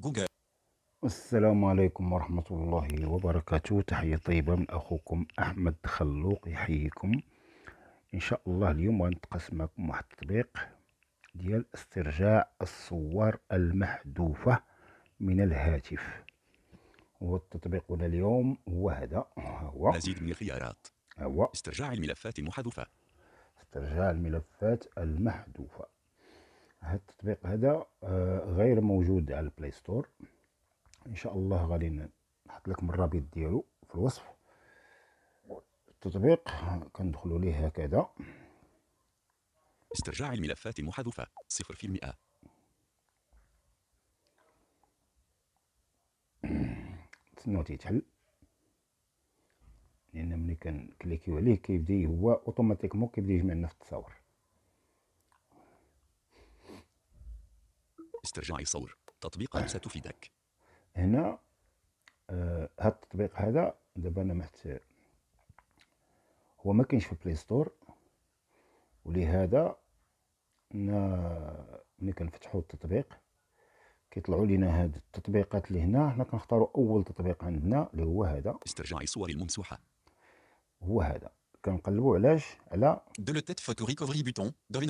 جوجل السلام عليكم ورحمة الله وبركاته تحية طيبة من أخوكم أحمد خلوق يحييكم إن شاء الله اليوم غنتقاسم معكم واحد التطبيق ديال استرجاع الصور المحذوفة من الهاتف والتطبيق اليوم هو هذا هو مزيد من الخيارات هو استرجاع الملفات المحذوفة استرجاع الملفات المحذوفة هذا التطبيق هذا آه، غير موجود على البلاي ستور ان شاء الله غادي نحط لكم الرابط ديالو في الوصف التطبيق كندخلوا ليه هكذا استرجاع الملفات المحذوفة المئة نتسناو تيتحل لان ملي كنكليكيو عليه كيبدا هو اوتوماتيكمون كيبدا يجمع لنا في التصاور استرجاع الصور آه. ستفيدك هنا آه هاد التطبيق هذا دابا انا محت هو ما كاينش في البلاي ستور ولهذا ملي كنفتحوا التطبيق كيطلعوا لينا هاد التطبيقات اللي هنا حنا كنختاروا اول تطبيق عندنا اللي هو هذا استرجاع الصور الممسوحه هو هذا كنقلبوا علاش على دو لو تيت فوتو ريكوفري بوتون دو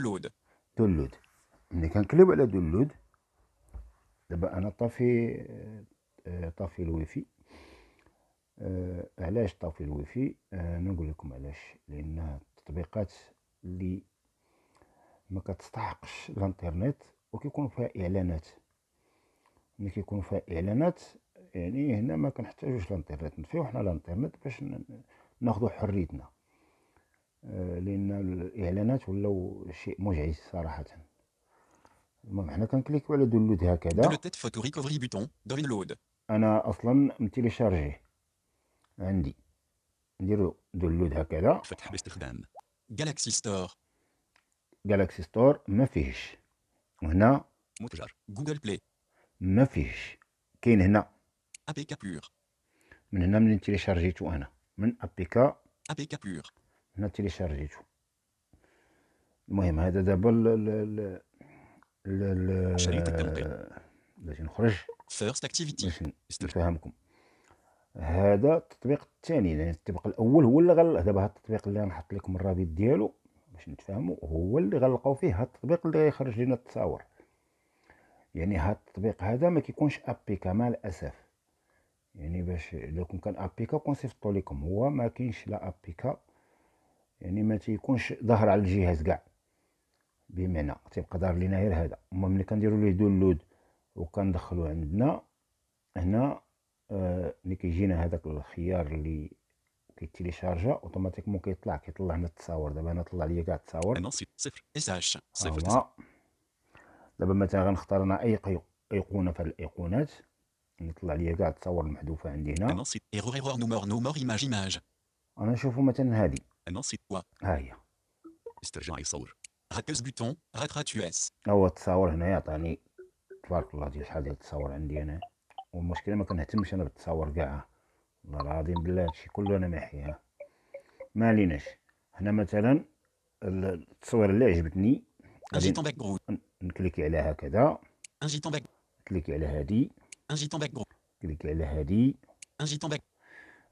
لود ملي كنقلب على دونلود دابا انا طافي آه، طافي الويفي آه، علاش طافي الويفي آه، انا نقول لكم علاش لان التطبيقات اللي ما كتستحقش الانترنت وكيكون فيها اعلانات ملي كيكون فيها اعلانات يعني هنا ما كنحتاجوش الانترنت نطفيو حنا الانترنت باش ناخذ حريتنا لان الاعلانات ولاو شيء مجعج صراحه المهم حنا كنكليكو على دونلود هكذا دونلود فوتو ريكوفري بوتون دونلود انا اصلا متيليشارجيه عندي نديرو دونلود هكذا فتح باستخدام جالاكسي ستور جالاكسي ستور ما فيهش وهنا متجر جوجل بلاي ما فيهش كاين هنا ابي كابور من هنا من تيليشارجيتو انا من ابي كا ابي هنا تيليشارجيتو المهم هذا دابا شريط التنقل باش نخرج فيرست اكتيفيتي باش نفهمكم هذا التطبيق الثاني يعني التطبيق الاول هو اللي غل دابا هذا التطبيق اللي نحط لكم الرابط ديالو باش نتفاهموا هو اللي غنلقاو فيه هذا التطبيق اللي غيخرج لنا التصاور يعني هذا التطبيق هذا ما كيكونش ابيكا مع الاسف يعني باش الا كان ابيكا كونسيفطو لكم هو ما كاينش لا ابيكا يعني ما تيكونش ظاهر على الجهاز كاع بمعنى تيبقى دار لينا غير هذا اما ملي كنديروا ليه دو اللود وكندخلو عندنا هنا آه ملي كيجينا هذاك الخيار اللي كيتيلي شارجا اوتوماتيكمون كيطلع كيطلع لنا التصاور دابا انا طلع ليا كاع التصاور صفر صفر دابا مثلا غنختار انا اي ايقونه في الايقونات نطلع ليا كاع التصاور المحذوفه عندي هنا انا نشوفو مثلا هذه ها هي استرجاع الصور ركز بوتون ركرات يو اس هو التصاور هنا يعطيني تبارك الله ديال شحال ديال التصاور عندي انا والمشكله ما كنهتمش انا بالتصاور كاع والله العظيم بالله هادشي كله انا محيها ما عليناش هنا مثلا التصويره اللي عجبتني نكليكي على هكذا كليكي على هادي كليكي على هادي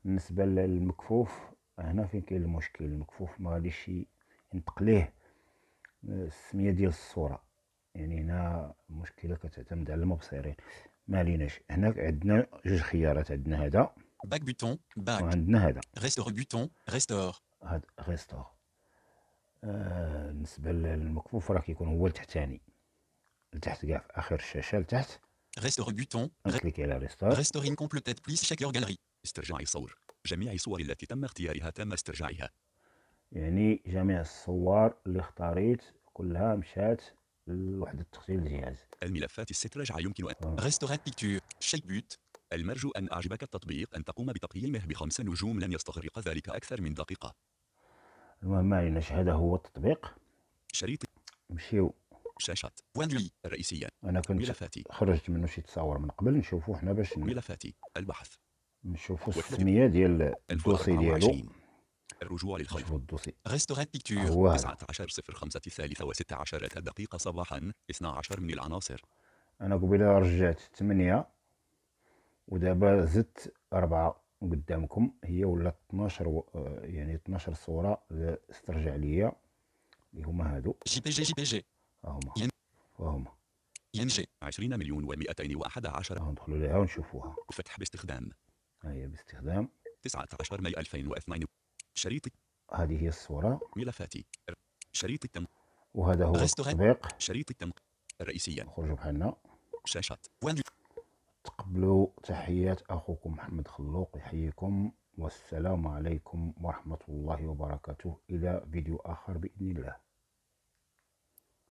بالنسبه للمكفوف هنا فين كاين المشكل المكفوف ما غاديش ينطق ليه السميه ديال الصوره يعني هنا المشكله كتعتمد على المبصرين ما ليناش هنا عندنا جوج خيارات عندنا هذا باك بوتون باك وعندنا هذا ريستور بوتون ريستور هذا ريستور بالنسبه للمكفوف راه كيكون هو التحتاني لتحت كاع في اخر الشاشه لتحت ريستور بوتون كليك على ريستور ريستورين كومبليت بليس شيك يور غاليري استرجاع صور جميع الصور التي تم اختيارها تم استرجاعها يعني جميع الصور اللي اختاريت كلها مشات لوحدة تخزين الجهاز الملفات السترجع يمكن أن آه. ريستورات بيكتور بوت المرجو أن أعجبك التطبيق أن تقوم بتقييمه بخمس نجوم لن يستغرق ذلك أكثر من دقيقة المهم علينا هذا هو التطبيق شريط نمشيو شاشات واندلي الرئيسية أنا كنت ملفاتي خرجت منه شي تصاور من قبل نشوفو حنا باش ملفاتي البحث نشوفو السمية ديال الدوسي ديالو الرجوع للخير ريستورانت بيكتور 19 الثالثة و16 دقيقة صباحا 12 من العناصر أنا قبيلة رجعت 8 ودابا زدت 4 قدامكم هي ولات 12 و... آه، يعني 12 صورة استرجع ليا اللي هما هادو جي بي جي جي بي جي هما هما ينجي 20 مليون و211 غندخلوا لها ونشوفوها فتح باستخدام هي باستخدام 19 ماي 2002 شريط هذه هي الصورة ملفاتي شريط التم وهذا هو التطبيق شريط التم رئيسيا خرجوا بحالنا شاشات تقبلوا تحيات أخوكم محمد خلوق يحييكم والسلام عليكم ورحمة الله وبركاته إلى فيديو آخر بإذن الله